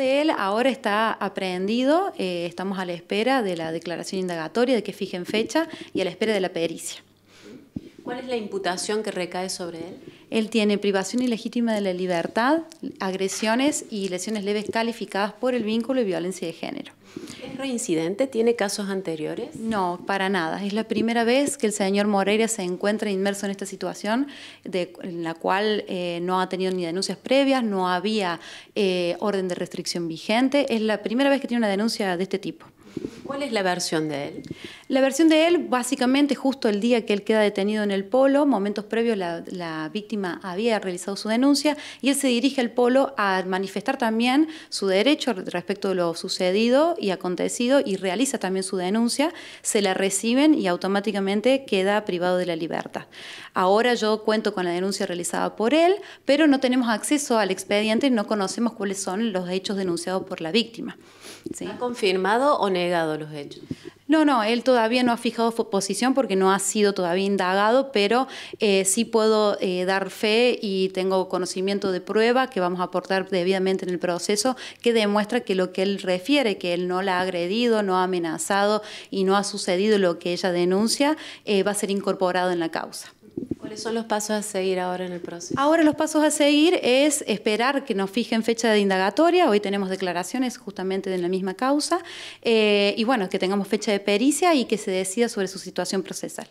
él ahora está aprehendido, eh, estamos a la espera de la declaración indagatoria, de que fijen fecha y a la espera de la pericia. ¿Cuál es la imputación que recae sobre él? Él tiene privación ilegítima de la libertad, agresiones y lesiones leves calificadas por el vínculo y violencia de género incidente? ¿Tiene casos anteriores? No, para nada. Es la primera vez que el señor Moreira se encuentra inmerso en esta situación en la cual eh, no ha tenido ni denuncias previas, no había eh, orden de restricción vigente. Es la primera vez que tiene una denuncia de este tipo. ¿Cuál es la versión de él? La versión de él, básicamente, justo el día que él queda detenido en el polo, momentos previos la, víctima había realizado su denuncia y él se dirige al polo a manifestar también su derecho respecto de lo sucedido y acontecido y realiza también su denuncia, se la reciben y automáticamente queda privado de la libertad. Ahora yo cuento con la denuncia realizada por él, pero no tenemos acceso al expediente y no conocemos cuáles son los hechos denunciados por la víctima. ¿Ha confirmado o negado hechos? No, no, él todavía no ha fijado posición porque no ha sido todavía indagado, pero eh, sí puedo eh, dar fe y tengo conocimiento de prueba que vamos a aportar debidamente en el proceso que demuestra que lo que él refiere, que él no la ha agredido, no ha amenazado y no ha sucedido lo que ella denuncia, eh, va a ser incorporado en la causa. ¿Cuáles son los pasos a seguir ahora en el proceso? Ahora los pasos a seguir es esperar que nos fijen fecha de indagatoria. Hoy tenemos declaraciones justamente de la misma causa. Eh, y bueno, que tengamos fecha de pericia y que se decida sobre su situación procesal.